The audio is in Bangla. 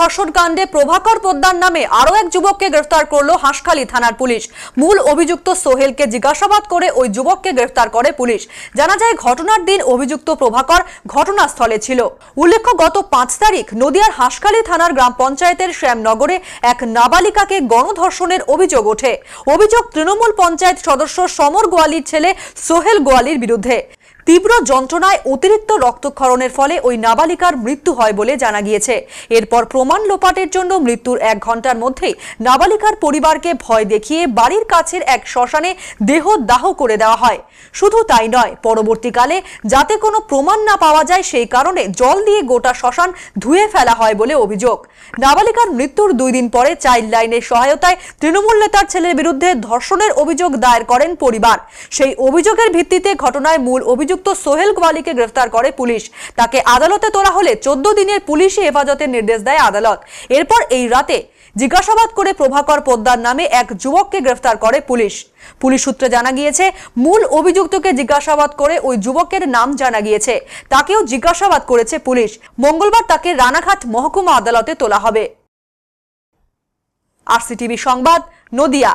ধর্ষণ কাণ্ডে প্রভাকর পোদ্দার নামে আরও এক যুবককে গ্রেফতার করলো হাঁসখালী থানার পুলিশ মূল অভিযুক্ত সোহেলকে জিজ্ঞাসাবাদ করে ওই যুবককে গ্রেফতার করে পুলিশ জানা যায় ঘটনার দিন অভিযুক্ত প্রভাকর ঘটনাস্থলে ছিল উল্লেখ্য গত পাঁচ তারিখ নদিয়ার হাঁসখালী থানার গ্রাম পঞ্চায়েতের শ্যামনগরে এক নাবালিকাকে গণধর্ষণের অভিযোগ ওঠে অভিযোগ তৃণমূল পঞ্চায়েত সদস্য সমর গোয়ালির ছেলে সোহেল গোয়ালির বিরুদ্ধে তীব্র যন্ত্রণায় অতিরিক্ত রক্তক্ষরণের ফলে ওই নাবালিকার মৃত্যু হয় বলে জানা গিয়েছে এরপর প্রমাণ লোপাটের জন্য মৃত্যুর এক ঘন্টার মধ্যেই নাবালিকার পরিবারকে ভয় দেখিয়ে বাড়ির কাছের এক শ্মশানে দেহ দাহ করে দেওয়া হয় শুধু তাই নয় পরবর্তীকালে যাতে কোনো প্রমাণ না পাওয়া যায় সেই কারণে জল দিয়ে গোটা শ্মশান ধুয়ে ফেলা হয় বলে অভিযোগ নাবালিকার মৃত্যুর দুই দিন পরে চাইল্ড লাইনের সহায়তায় তৃণমূল নেতার ছেলের বিরুদ্ধে ধর্ষণের অভিযোগ দায়ের করেন পরিবার সেই অভিযোগের ভিত্তিতে ঘটনায় মূল অভিযোগ অভিযুক্ত সোহেল কোয়ালিকে গ্রেফতার করে পুলিশ তাকে আদালতে তোলা হলে চোদ্দ দিনের পুলিশি হেফাজতের নির্দেশ দেয় আদালত এরপর এই রাতে জিজ্ঞাসাবাদ করে প্রভাকর পোদ্দার নামে এক যুবককে গ্রেফতার করে পুলিশ পুলিশ সূত্রে জানা গিয়েছে মূল অভিযুক্তকে জিজ্ঞাসাবাদ করে ওই যুবকের নাম জানা গিয়েছে তাকেও জিজ্ঞাসাবাদ করেছে পুলিশ মঙ্গলবার তাকে রানাঘাট মহকুমা আদালতে তোলা হবে আরসিটিভি সংবাদ নদিয়া